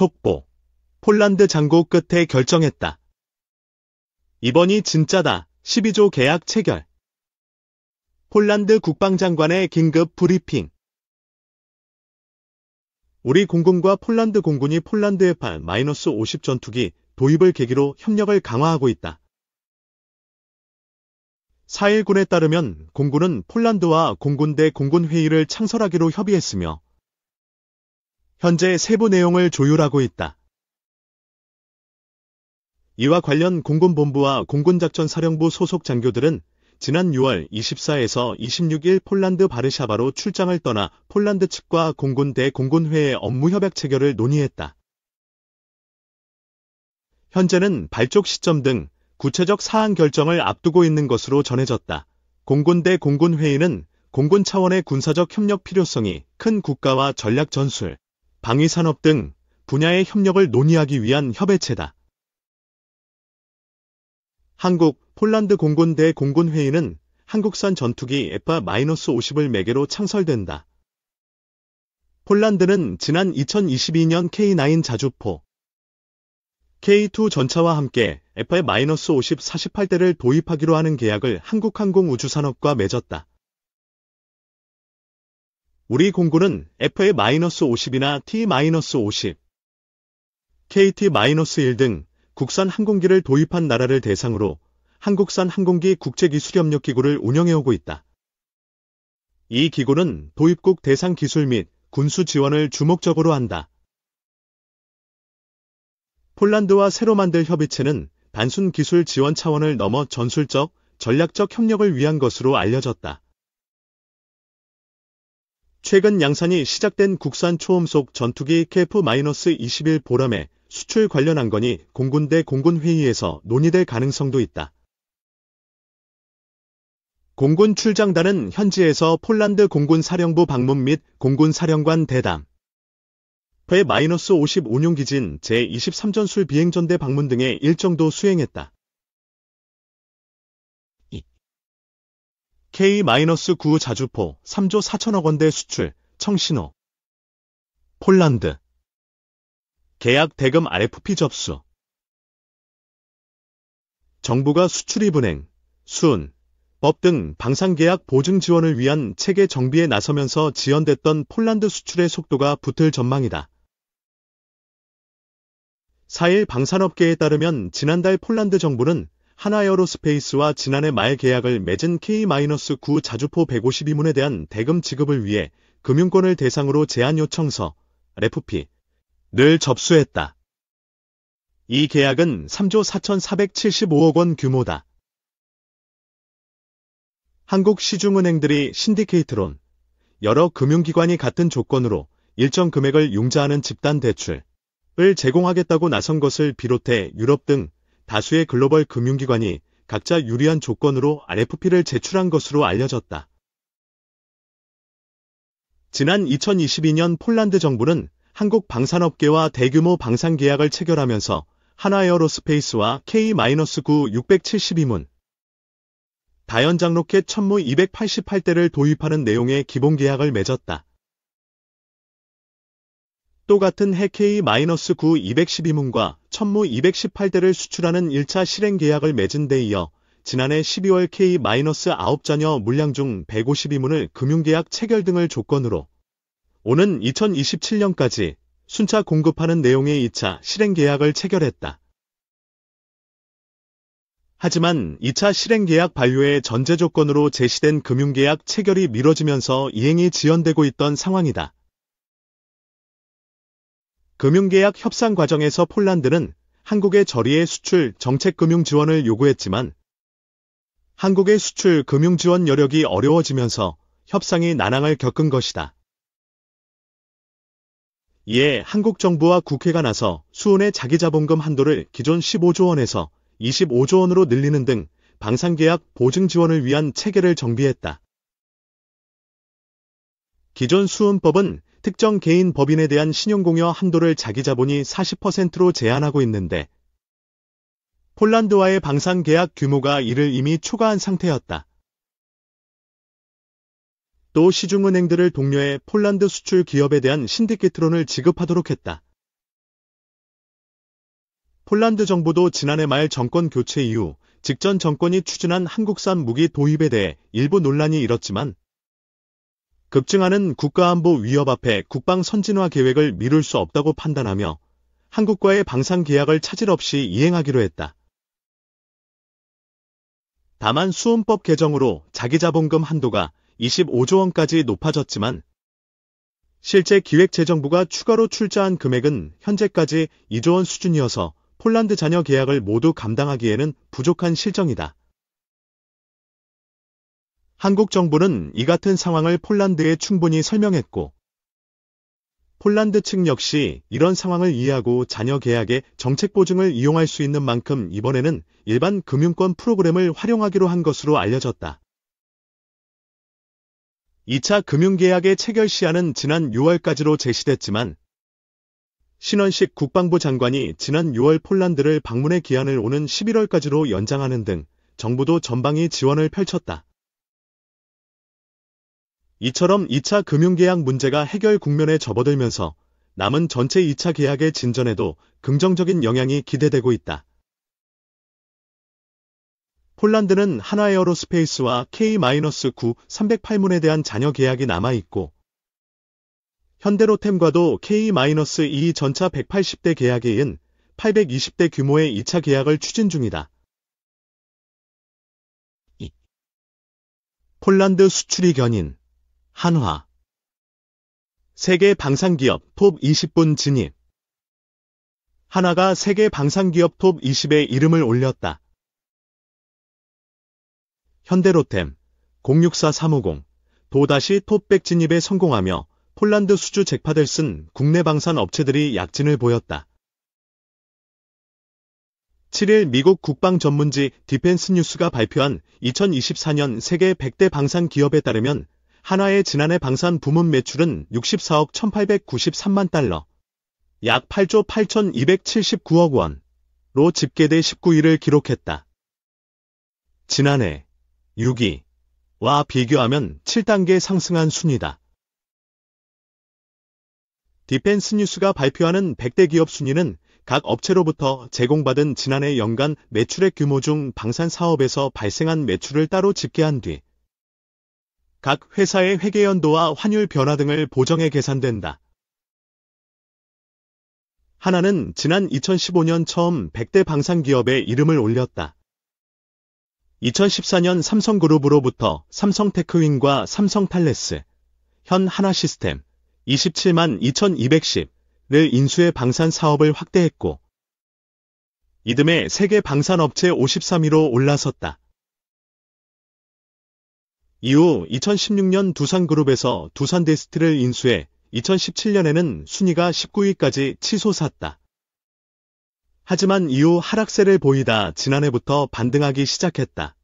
속보. 폴란드 장고 끝에 결정했다. 이번이 진짜다. 12조 계약 체결. 폴란드 국방장관의 긴급 브리핑. 우리 공군과 폴란드 공군이 폴란드에팔 마이너스 50 전투기 도입을 계기로 협력을 강화하고 있다. 4 1군에 따르면 공군은 폴란드와 공군대 공군회의를 창설하기로 협의했으며 현재 세부 내용을 조율하고 있다. 이와 관련 공군본부와 공군작전사령부 소속 장교들은 지난 6월 24에서 26일 폴란드 바르샤바로 출장을 떠나 폴란드 측과 공군 대 공군회의 업무 협약 체결을 논의했다. 현재는 발족 시점 등 구체적 사항 결정을 앞두고 있는 것으로 전해졌다. 공군 대 공군회의는 공군 차원의 군사적 협력 필요성이 큰 국가와 전략 전술, 방위산업 등 분야의 협력을 논의하기 위한 협의체다. 한국 폴란드 공군대 공군회의는 한국산 전투기 f 5 0을 매개로 창설된다. 폴란드는 지난 2022년 K9 자주포, K2 전차와 함께 f 5 0 48대를 도입하기로 하는 계약을 한국항공우주산업과 맺었다. 우리 공군은 FA-50이나 T-50, KT-1 등 국산 항공기를 도입한 나라를 대상으로 한국산 항공기 국제기술협력기구를 운영해오고 있다. 이 기구는 도입국 대상 기술 및 군수 지원을 주목적으로 한다. 폴란드와 새로 만들 협의체는 단순 기술 지원 차원을 넘어 전술적, 전략적 협력을 위한 것으로 알려졌다. 최근 양산이 시작된 국산 초음속 전투기 KF-21 보람에 수출 관련한 건이 공군대 공군회의에서 논의될 가능성도 있다. 공군 출장단은 현지에서 폴란드 공군 사령부 방문 및 공군 사령관 대담, 회-50 운용기진 제23전술 비행전대 방문 등의 일정도 수행했다. K-9 자주포 3조 4천억 원대 수출, 청신호. 폴란드. 계약 대금 RFP 접수. 정부가 수출입 은행, 수은, 법 등 방산계약 보증 지원을 위한 체계 정비에 나서면서 지연됐던 폴란드 수출의 속도가 붙을 전망이다. 4일 방산업계에 따르면 지난달 폴란드 정부는 하나에어로스페이스와 지난해 말 계약을 맺은 K-9 자주포 152문에 대한 대금 지급을 위해 금융권을 대상으로 제한 요청서, 레프피늘 접수했다. 이 계약은 3조 4,475억 원 규모다. 한국 시중은행들이 신디케이트론, 여러 금융기관이 같은 조건으로 일정 금액을 융자하는 집단 대출을 제공하겠다고 나선 것을 비롯해 유럽 등 다수의 글로벌 금융기관이 각자 유리한 조건으로 RFP를 제출한 것으로 알려졌다. 지난 2022년 폴란드 정부는 한국 방산업계와 대규모 방산 계약을 체결하면서 하나에어로스페이스와 K-9 672문, 다연장 로켓 천무 288대를 도입하는 내용의 기본 계약을 맺었다. 또같은 해K-9 212문과 천무 218대를 수출하는 1차 실행 계약을 맺은 데 이어 지난해 12월 K-9 잔여 물량 중 152문을 금융계약 체결 등을 조건으로 오는 2027년까지 순차 공급하는 내용의 2차 실행 계약을 체결했다. 하지만 2차 실행 계약 반료의 전제 조건으로 제시된 금융계약 체결이 미뤄지면서 이행이 지연되고 있던 상황이다. 금융계약 협상 과정에서 폴란드는 한국의 저리의 수출 정책 금융 지원을 요구했지만 한국의 수출 금융 지원 여력이 어려워지면서 협상이 난항을 겪은 것이다. 이에 한국 정부와 국회가 나서 수은의 자기자본금 한도를 기존 15조 원에서 25조 원으로 늘리는 등 방산계약 보증 지원을 위한 체계를 정비했다. 기존 수은법은 특정 개인 법인에 대한 신용공여 한도를 자기 자본이 40%로 제한하고 있는데 폴란드와의 방산 계약 규모가 이를 이미 초과한 상태였다. 또 시중은행들을 독려해 폴란드 수출 기업에 대한 신디케트론을 지급하도록 했다. 폴란드 정부도 지난해 말 정권 교체 이후 직전 정권이 추진한 한국산 무기 도입에 대해 일부 논란이 일었지만 급증하는 국가안보 위협 앞에 국방 선진화 계획을 미룰 수 없다고 판단하며 한국과의 방산 계약을 차질 없이 이행하기로 했다. 다만 수원법 개정으로 자기자본금 한도가 25조 원까지 높아졌지만 실제 기획재정부가 추가로 출자한 금액은 현재까지 2조 원 수준이어서 폴란드 자녀 계약을 모두 감당하기에는 부족한 실정이다. 한국 정부는 이 같은 상황을 폴란드에 충분히 설명했고 폴란드 측 역시 이런 상황을 이해하고 자녀 계약의 정책 보증을 이용할 수 있는 만큼 이번에는 일반 금융권 프로그램을 활용하기로 한 것으로 알려졌다. 2차 금융계약의 체결 시한은 지난 6월까지로 제시됐지만 신원식 국방부 장관이 지난 6월 폴란드를 방문해 기한을 오는 11월까지로 연장하는 등 정부도 전방위 지원을 펼쳤다. 이처럼 2차 금융계약 문제가 해결 국면에 접어들면서 남은 전체 2차 계약의 진전에도 긍정적인 영향이 기대되고 있다. 폴란드는 하나에어로스페이스와 K-9 308문에 대한 잔여 계약이 남아있고 현대로템과도 K-2 전차 180대 계약에 인 820대 규모의 2차 계약을 추진 중이다. 폴란드 수출이 견인 한화 세계 방산기업 톱 20분 진입 한화가 세계 방산기업 톱 20에 이름을 올렸다. 현대로템 064350도다시톱백 진입에 성공하며 폴란드 수주 잭팟을 쓴 국내 방산 업체들이 약진을 보였다. 7일 미국 국방 전문지 디펜스 뉴스가 발표한 2024년 세계 100대 방산 기업에 따르면 하나의 지난해 방산 부문 매출은 64억 1893만 달러, 약 8조 8279억 원로 집계돼 19위를 기록했다. 지난해 6위와 비교하면 7단계 상승한 순위다. 디펜스 뉴스가 발표하는 100대 기업 순위는 각 업체로부터 제공받은 지난해 연간 매출액 규모 중 방산 사업에서 발생한 매출을 따로 집계한 뒤각 회사의 회계 연도와 환율 변화 등을 보정해 계산된다. 하나는 지난 2015년 처음 100대 방산 기업의 이름을 올렸다. 2014년 삼성그룹으로부터 삼성테크윈과 삼성탈레스, 현 하나시스템 27만 2 2 1 0을 인수해 방산 사업을 확대했고 이듬해 세계 방산업체 53위로 올라섰다. 이후 2016년 두산그룹에서 두산데스트를 인수해 2017년에는 순위가 19위까지 치솟았다. 하지만 이후 하락세를 보이다 지난해부터 반등하기 시작했다.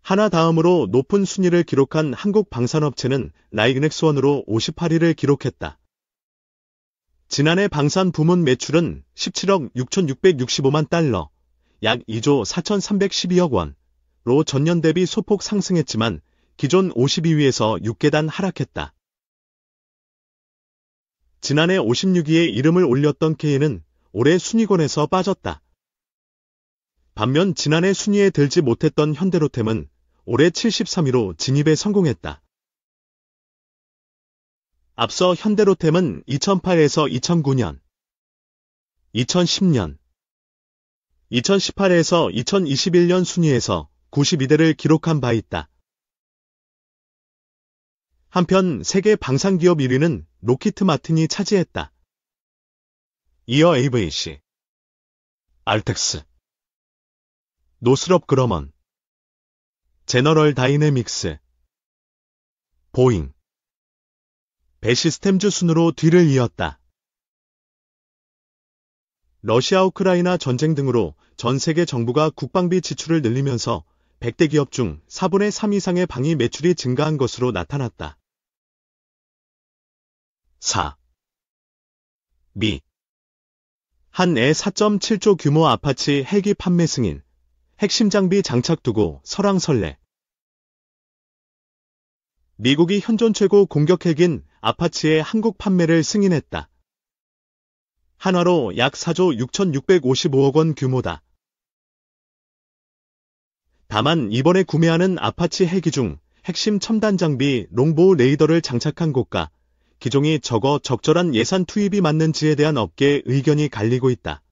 하나 다음으로 높은 순위를 기록한 한국 방산업체는 라이그넥스원으로 58위를 기록했다. 지난해 방산 부문 매출은 17억 6,665만 달러, 약 2조 4,312억 원, 로 전년 대비 소폭 상승했지만 기존 52위에서 6계단 하락했다. 지난해 56위에 이름을 올렸던 K는 올해 순위권에서 빠졌다. 반면 지난해 순위에 들지 못했던 현대로템은 올해 73위로 진입에 성공했다. 앞서 현대로템은 2008에서 2009년, 2010년, 2018에서 2021년 순위에서 92대를 기록한 바 있다. 한편 세계 방산기업 1위는 로키트 마틴이 차지했다. 이어 AVC 알텍스 노스럽 그러먼 제너럴 다이내믹스 보잉 배시스템즈 순으로 뒤를 이었다. 러시아 우크라이나 전쟁 등으로 전 세계 정부가 국방비 지출을 늘리면서 100대 기업 중 4분의 3 이상의 방위 매출이 증가한 것으로 나타났다. 4. 미. 한해 4.7조 규모 아파치 헬기 판매 승인. 핵심 장비 장착 두고 설랑설래 미국이 현존 최고 공격 핵인 아파치의 한국 판매를 승인했다. 한화로 약 4조 6,655억 원 규모다. 다만 이번에 구매하는 아파치 헬기중 핵심 첨단 장비 롱보우 레이더를 장착한 곳과 기종이 적어 적절한 예산 투입이 맞는지에 대한 업계의 의견이 갈리고 있다.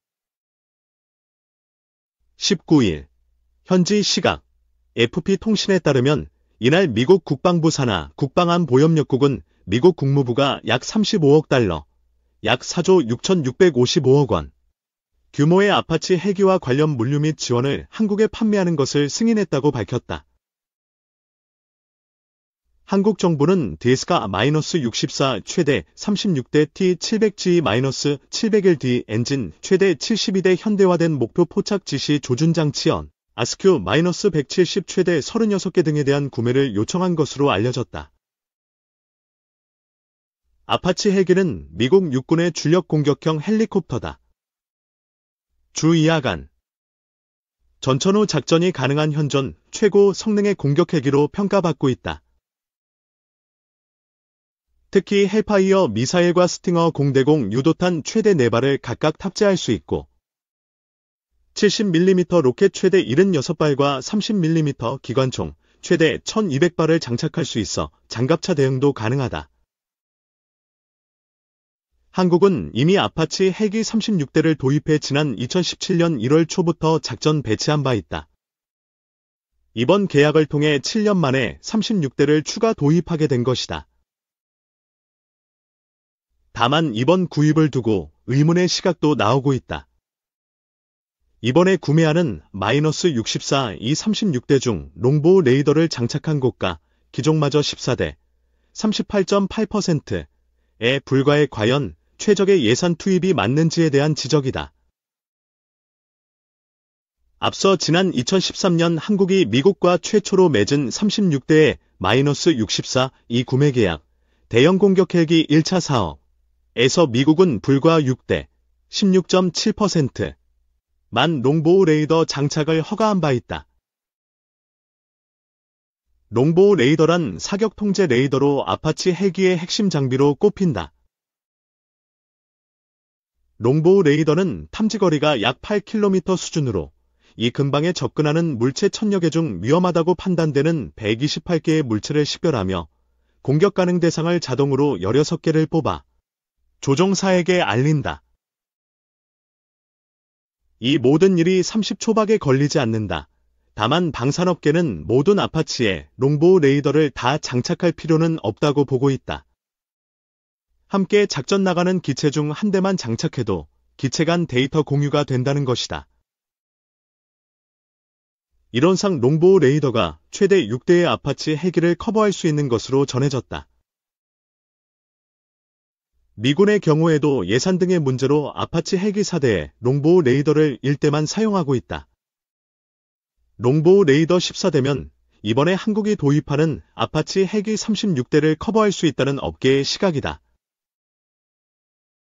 19일 현지 시각 FP통신에 따르면 이날 미국 국방부 산하 국방안보협력국은 미국 국무부가 약 35억 달러, 약 4조 6,655억 원, 규모의 아파치 해기와 관련 물류 및 지원을 한국에 판매하는 것을 승인했다고 밝혔다. 한국 정부는 디스카 마이너스 64 최대 36대 T700G-701D 엔진 최대 72대 현대화된 목표 포착 지시 조준 장치연 아스큐 마이너스 170 최대 36개 등에 대한 구매를 요청한 것으로 알려졌다. 아파치 헬기는 미국 육군의 주력 공격형 헬리콥터다. 주이하간 전천후 작전이 가능한 현존 최고 성능의 공격헬기로 평가받고 있다. 특히 헬파이어 미사일과 스팅어 공대공 유도탄 최대 4발을 각각 탑재할 수 있고 70mm 로켓 최대 76발과 30mm 기관총 최대 1200발을 장착할 수 있어 장갑차 대응도 가능하다. 한국은 이미 아파치 헬기 36대를 도입해 지난 2017년 1월 초부터 작전 배치한 바 있다. 이번 계약을 통해 7년 만에 36대를 추가 도입하게 된 것이다. 다만 이번 구입을 두고 의문의 시각도 나오고 있다. 이번에 구매하는 마이너스 64 이 36대 중 롱보 레이더를 장착한 곳과 기종마저 14대 38.8%에 불과해 과연 최적의 예산 투입이 맞는지에 대한 지적이다. 앞서 지난 2013년 한국이 미국과 최초로 맺은 36대의 마이너스 64 이 구매 계약, 대형 공격 헬기 1차 사업에서 미국은 불과 6대 16.7%만 롱보우 레이더 장착을 허가한 바 있다. 롱보우 레이더란 사격 통제 레이더로 아파치 헬기의 핵심 장비로 꼽힌다. 롱보우 레이더는 탐지거리가 약 8km 수준으로 이 근방에 접근하는 물체 천0 0여개 중 위험하다고 판단되는 128개의 물체를 식별하며 공격 가능 대상을 자동으로 16개를 뽑아 조종사에게 알린다. 이 모든 일이 30초밖에 걸리지 않는다. 다만 방산업계는 모든 아파치에 롱보우 레이더를 다 장착할 필요는 없다고 보고 있다. 함께 작전 나가는 기체 중 한 대만 장착해도 기체 간 데이터 공유가 된다는 것이다. 이론상 롱보우 레이더가 최대 6대의 아파치 헬기를 커버할 수 있는 것으로 전해졌다. 미군의 경우에도 예산 등의 문제로 아파치 헬기 4대에 롱보우 레이더를 1대만 사용하고 있다. 롱보우 레이더 14대면 이번에 한국이 도입하는 아파치 헬기 36대를 커버할 수 있다는 업계의 시각이다.